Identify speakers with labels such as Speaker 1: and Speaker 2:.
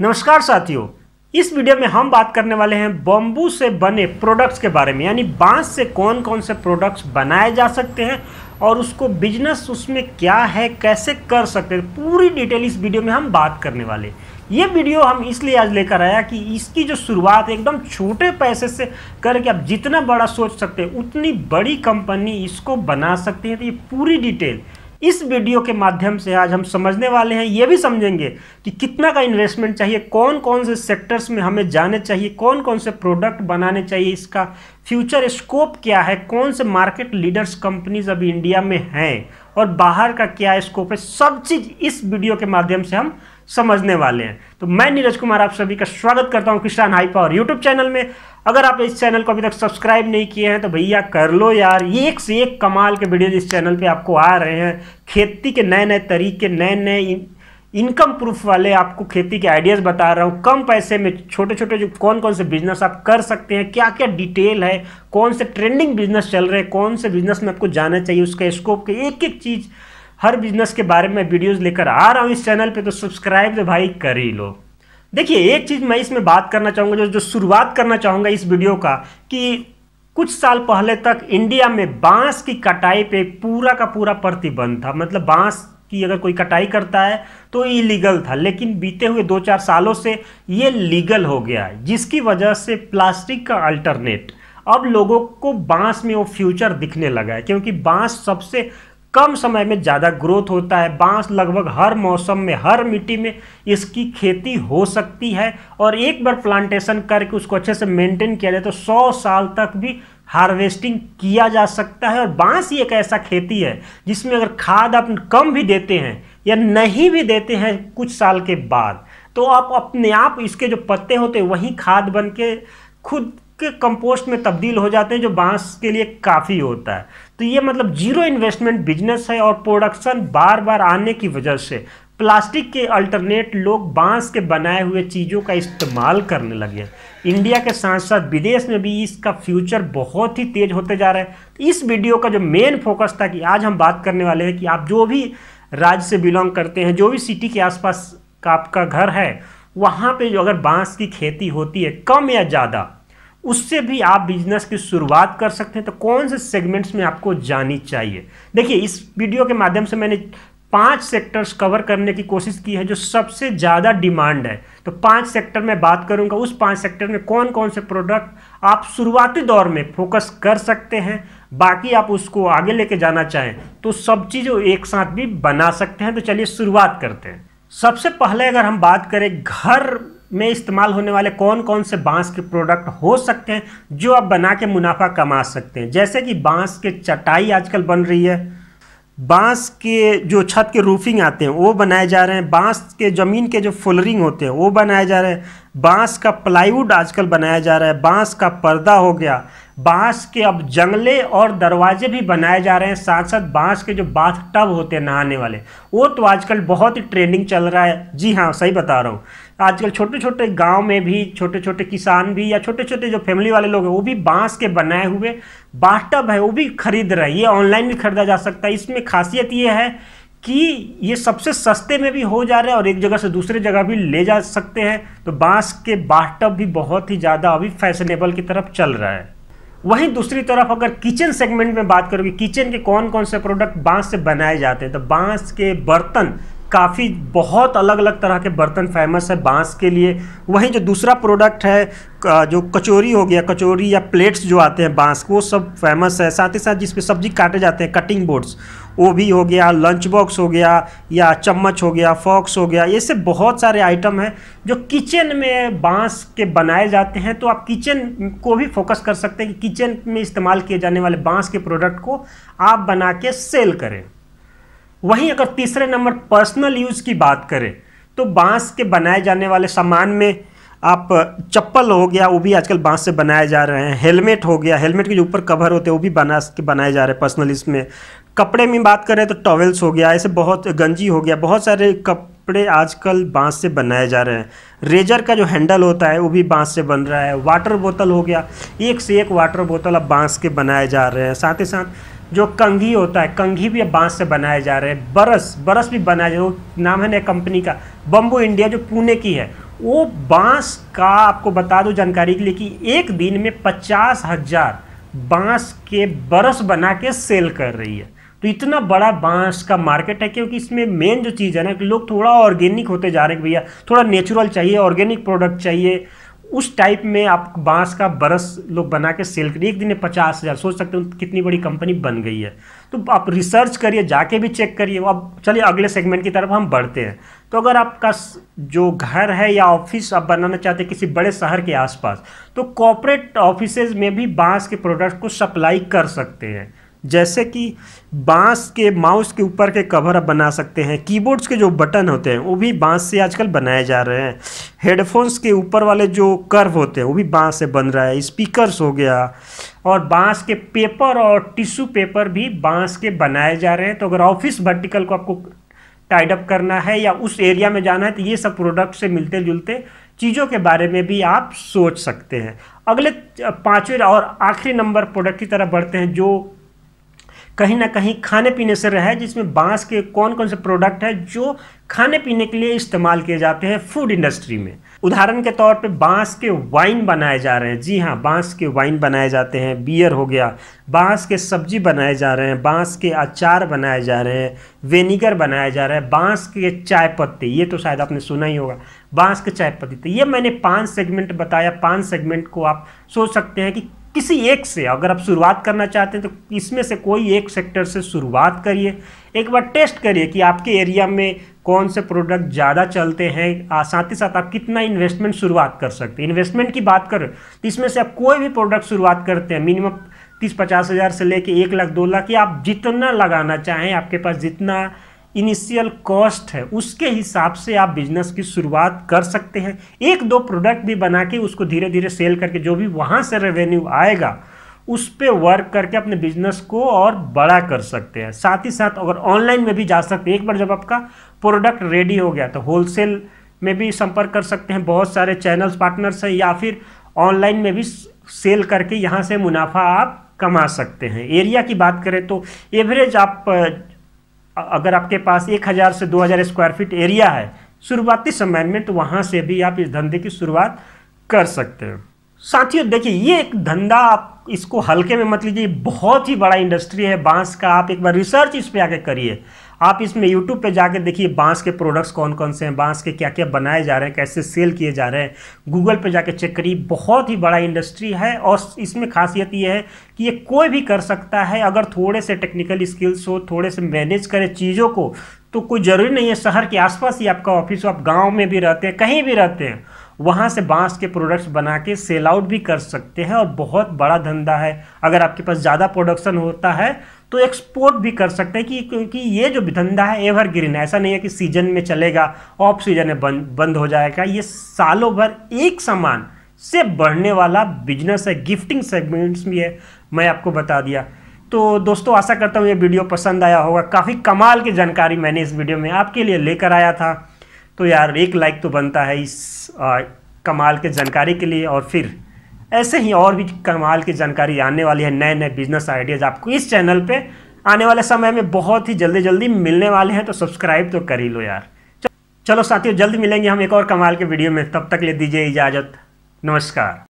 Speaker 1: नमस्कार साथियों इस वीडियो में हम बात करने वाले हैं बॉम्बू से बने प्रोडक्ट्स के बारे में यानी बांस से कौन कौन से प्रोडक्ट्स बनाए जा सकते हैं और उसको बिजनेस उसमें क्या है कैसे कर सकते हैं पूरी डिटेल इस वीडियो में हम बात करने वाले ये वीडियो हम इसलिए आज लेकर आया कि इसकी जो शुरुआत एकदम छोटे पैसे से करके आप जितना बड़ा सोच सकते हैं उतनी बड़ी कंपनी इसको बना सकती है तो ये पूरी डिटेल इस वीडियो के माध्यम से आज हम समझने वाले हैं ये भी समझेंगे कि कितना का इन्वेस्टमेंट चाहिए कौन कौन से सेक्टर्स में हमें जाने चाहिए कौन कौन से प्रोडक्ट बनाने चाहिए इसका फ्यूचर स्कोप क्या है कौन से मार्केट लीडर्स कंपनीज अभी इंडिया में हैं और बाहर का क्या स्कोप है सब चीज़ इस वीडियो के माध्यम से हम समझने वाले हैं तो मैं नीरज कुमार आप सभी का स्वागत करता हूँ किसान हाई पावर यूट्यूब चैनल में अगर आप इस चैनल को अभी तक सब्सक्राइब नहीं किए हैं तो भैया कर लो यार ये एक से एक कमाल के वीडियोज इस चैनल पे आपको आ रहे हैं खेती के नए नए तरीके नए नए इनकम प्रूफ वाले आपको खेती के आइडियाज़ बता रहा हूँ कम पैसे में छोटे छोटे जो कौन कौन से बिजनेस आप कर सकते हैं क्या क्या डिटेल है कौन से ट्रेंडिंग बिजनेस चल रहे हैं कौन से बिजनेस में आपको जाना चाहिए उसका स्कोप के एक एक चीज़ हर बिजनेस के बारे में वीडियोस लेकर आ रहा हूँ इस चैनल पे तो सब्सक्राइब तो भाई कर ही लो देखिए एक चीज़ मैं इसमें बात करना चाहूँगा जो जो शुरुआत करना चाहूँगा इस वीडियो का कि कुछ साल पहले तक इंडिया में बांस की कटाई पे पूरा का पूरा प्रतिबंध था मतलब बांस की अगर कोई कटाई करता है तो इलीगल था लेकिन बीते हुए दो चार सालों से ये लीगल हो गया है जिसकी वजह से प्लास्टिक का अल्टरनेट अब लोगों को बांस में वो फ्यूचर दिखने लगा है क्योंकि बांस सबसे कम समय में ज़्यादा ग्रोथ होता है बांस लगभग हर मौसम में हर मिट्टी में इसकी खेती हो सकती है और एक बार प्लांटेशन करके उसको अच्छे से मेंटेन किया जाए तो 100 साल तक भी हार्वेस्टिंग किया जा सकता है और बांस ही एक ऐसा खेती है जिसमें अगर खाद आप कम भी देते हैं या नहीं भी देते हैं कुछ साल के बाद तो आप अपने आप इसके जो पत्ते होते हैं वहीं खाद बन के खुद के कंपोस्ट में तब्दील हो जाते हैं जो बांस के लिए काफ़ी होता है तो ये मतलब जीरो इन्वेस्टमेंट बिजनेस है और प्रोडक्शन बार बार आने की वजह से प्लास्टिक के अल्टरनेट लोग बांस के बनाए हुए चीज़ों का इस्तेमाल करने लगे इंडिया के साथ साथ विदेश में भी इसका फ्यूचर बहुत ही तेज होते जा रहा है तो इस वीडियो का जो मेन फोकस था कि आज हम बात करने वाले हैं कि आप जो भी राज्य से बिलोंग करते हैं जो भी सिटी के आसपास का आपका घर है वहाँ पे जो अगर बांस की खेती होती है कम या ज़्यादा उससे भी आप बिजनेस की शुरुआत कर सकते हैं तो कौन से सेगमेंट्स में आपको जानी चाहिए देखिए इस वीडियो के माध्यम से मैंने पांच सेक्टर्स कवर करने की कोशिश की है जो सबसे ज़्यादा डिमांड है तो पांच सेक्टर में बात करूंगा उस पांच सेक्टर में कौन कौन से प्रोडक्ट आप शुरुआती दौर में फोकस कर सकते हैं बाकी आप उसको आगे लेके जाना चाहें तो सब चीज़ों एक साथ भी बना सकते हैं तो चलिए शुरुआत करते हैं सबसे पहले अगर हम बात करें घर में इस्तेमाल होने वाले कौन कौन से बांस के प्रोडक्ट हो सकते हैं जो आप बना के मुनाफा कमा सकते हैं जैसे कि बांस के चटाई आजकल बन रही है बांस के जो छत के रूफिंग आते हैं वो बनाए जा रहे हैं बांस के ज़मीन के जो फुलरिंग होते हैं वो बनाए जा रहे हैं बांस का प्लाईवुड आजकल बनाया जा रहा है बांस का पर्दा हो गया बांस के अब जंगले और दरवाजे भी बनाए जा रहे हैं साथ साथ बांस के जो बाथ टब होते हैं नहाने वाले वो तो आजकल बहुत ही ट्रेंडिंग चल रहा है जी हाँ सही बता रहा हूँ आजकल छोटे छोटे गांव में भी छोटे छोटे किसान भी या छोटे छोटे जो फैमिली वाले लोग हैं वो भी बांस के बनाए हुए बाथटब है वो भी खरीद रहे हैं ये ऑनलाइन भी खरीदा जा सकता है इसमें खासियत ये है कि ये सबसे सस्ते में भी हो जा रहे हैं और एक जगह से दूसरे जगह भी ले जा सकते हैं तो बांस के बाथटब भी बहुत ही ज़्यादा अभी फैशनेबल की तरफ चल रहा है वहीं दूसरी तरफ अगर किचन सेगमेंट में बात करोगे किचन के कौन कौन से प्रोडक्ट बांस से बनाए जाते हैं तो बांस के बर्तन काफ़ी बहुत अलग अलग तरह के बर्तन फेमस है बांस के लिए वहीं जो दूसरा प्रोडक्ट है जो कचौरी हो गया कचौरी या प्लेट्स जो आते हैं बांस वो सब फेमस है साथ ही साथ जिसपे सब्जी काटे जाते हैं कटिंग बोर्ड्स वो भी हो गया लंच बॉक्स हो गया या चम्मच हो गया फॉक्स हो गया ऐसे बहुत सारे आइटम हैं जो किचन में बांस के बनाए जाते हैं तो आप किचन को भी फोकस कर सकते हैं कि किचन में इस्तेमाल किए जाने वाले बांस के प्रोडक्ट को आप बना के सेल करें वहीं अगर तीसरे नंबर पर्सनल यूज़ की बात करें तो बांस के बनाए जाने वाले सामान में आप चप्पल हो गया वो भी आजकल बांस से बनाए जा रहे हैं हेलमेट हो गया हेलमेट के जो ऊपर कवर होते हैं वो भी बना के बनाए जा रहे हैं पर्सनल इसमें कपड़े में बात करें तो टॉवेल्स हो गया ऐसे बहुत गंजी हो गया बहुत सारे कपड़े आजकल बांस से बनाए जा रहे हैं रेजर का जो हैंडल होता है वो भी बांस से बन रहा है वाटर बोतल हो गया एक से एक वाटर बोतल अब बांस के बनाए जा रहे हैं साथ ही साथ जो कंघी होता है कंघी भी अब बांस से बनाए जा रहे हैं बरस बरस भी बनाया जा रहा है नाम है नया कंपनी का बम्बो इंडिया जो पुणे की है वो बांस का आपको बता दो जानकारी के लिए कि एक दिन में पचास हज़ार बांस के बरस बना के सेल कर रही है तो इतना बड़ा बांस का मार्केट है क्योंकि इसमें मेन जो चीज़ है ना कि लोग थोड़ा ऑर्गेनिक होते जा रहे हैं भैया थोड़ा नेचुरल चाहिए ऑर्गेनिक प्रोडक्ट चाहिए उस टाइप में आप बांस का बरस लोग बना के सेल करिए एक दिन में पचास हज़ार सोच सकते हो कितनी बड़ी कंपनी बन गई है तो आप रिसर्च करिए जाके भी चेक करिए अब चलिए अगले सेगमेंट की तरफ हम बढ़ते हैं तो अगर आपका जो घर है या ऑफिस आप बनाना चाहते हैं किसी बड़े शहर के आसपास तो कॉपोरेट ऑफिसेज में भी बांस के प्रोडक्ट को सप्लाई कर सकते हैं जैसे कि बांस के माउस के ऊपर के कवर आप बना सकते हैं कीबोर्ड्स के जो बटन होते हैं वो भी बांस से आजकल बनाए जा रहे हैं हेडफोन्स के ऊपर वाले जो कर्व होते हैं वो भी बांस से बन रहा है स्पीकर्स हो गया और बांस के पेपर और टिश्यू पेपर भी बांस के बनाए जा रहे हैं तो अगर ऑफिस वर्टिकल को आपको टाइडअप करना है या उस एरिया में जाना है तो ये सब प्रोडक्ट से मिलते जुलते चीज़ों के बारे में भी आप सोच सकते हैं अगले पाँचवें और आखिरी नंबर प्रोडक्ट की तरफ बढ़ते हैं जो कहीं ना कहीं खाने पीने से रहा है जिसमें बांस के कौन कौन से प्रोडक्ट है जो खाने पीने के लिए इस्तेमाल किए जाते हैं फूड इंडस्ट्री में उदाहरण के तौर पे बांस के वाइन बनाए जा रहे हैं जी हाँ बांस के वाइन बनाए जाते हैं बियर हो गया बांस के सब्जी बनाए जा रहे हैं बांस के अचार बनाए जा रहे हैं वेनीगर बनाए जा रहे हैं बांस के चाय पत्ते ये तो शायद आपने सुना ही होगा बांस के चाय पत्ते तो ये मैंने पाँच सेगमेंट बताया पाँच सेगमेंट को आप सोच सकते हैं कि किसी एक से अगर आप शुरुआत करना चाहते हैं तो इसमें से कोई एक सेक्टर से शुरुआत करिए एक बार टेस्ट करिए कि आपके एरिया में कौन से प्रोडक्ट ज़्यादा चलते हैं साथ ही साथ आप कितना इन्वेस्टमेंट शुरुआत कर सकते हैं इन्वेस्टमेंट की बात करें तो इसमें से आप कोई भी प्रोडक्ट शुरुआत करते हैं मिनिमम तीस पचास हज़ार से लेके एक लाख दो लाख या आप जितना लगाना चाहें आपके पास जितना इनिशियल कॉस्ट है उसके हिसाब से आप बिजनेस की शुरुआत कर सकते हैं एक दो प्रोडक्ट भी बना के उसको धीरे धीरे सेल करके जो भी वहाँ से रेवेन्यू आएगा उस पर वर्क करके अपने बिजनेस को और बड़ा कर सकते हैं साथ ही साथ अगर ऑनलाइन में भी जा सकते हैं एक बार जब आपका प्रोडक्ट रेडी हो गया तो होलसेल में भी संपर्क कर सकते हैं बहुत सारे चैनल्स पार्टनर्स हैं या फिर ऑनलाइन में भी सेल करके यहाँ से मुनाफा आप कमा सकते हैं एरिया की बात करें तो एवरेज आप अगर आपके पास एक हज़ार से दो हज़ार स्क्वायर फीट एरिया है शुरुआती समय में तो वहाँ से भी आप इस धंधे की शुरुआत कर सकते हैं साथियों देखिए ये एक धंधा आप इसको हल्के में मत लीजिए बहुत ही बड़ा इंडस्ट्री है बांस का आप एक बार रिसर्च इस पर आगे करिए आप इसमें यूट्यूब पे जाके देखिए बांस के प्रोडक्ट्स कौन कौन से हैं बांस के क्या क्या बनाए जा रहे हैं कैसे सेल किए जा रहे हैं गूगल पे जाके चेक करिए बहुत ही बड़ा इंडस्ट्री है और इसमें खासियत ये है कि ये कोई भी कर सकता है अगर थोड़े से टेक्निकल स्किल्स हो थोड़े से मैनेज करें चीज़ों को तो कोई ज़रूरी नहीं है शहर के आसपास ही आपका ऑफिस हो आप गाँव में भी रहते हैं कहीं भी रहते हैं वहाँ से बांस के प्रोडक्ट्स बना के सेल आउट भी कर सकते हैं और बहुत बड़ा धंधा है अगर आपके पास ज़्यादा प्रोडक्शन होता है तो एक्सपोर्ट भी कर सकते हैं कि क्योंकि ये जो धंधा है एवरग्रीन ग्रीन ऐसा नहीं है कि सीजन में चलेगा ऑफ सीजन में बंद बंद हो जाएगा ये सालों भर एक समान से बढ़ने वाला बिजनेस है गिफ्टिंग सेगमेंट्स भी है मैं आपको बता दिया तो दोस्तों आशा करता हूँ ये वीडियो पसंद आया होगा काफ़ी कमाल की जानकारी मैंने इस वीडियो में आपके लिए लेकर आया था तो यार एक लाइक तो बनता है इस आ, कमाल के जानकारी के लिए और फिर ऐसे ही और भी कमाल की जानकारी आने वाली है नए नए बिजनेस आइडियाज़ आपको इस चैनल पे आने वाले समय में बहुत ही जल्दी जल्दी मिलने वाले हैं तो सब्सक्राइब तो कर ही लो यार चलो साथियों जल्द मिलेंगे हम एक और कमाल के वीडियो में तब तक ले दीजिए इजाज़त नमस्कार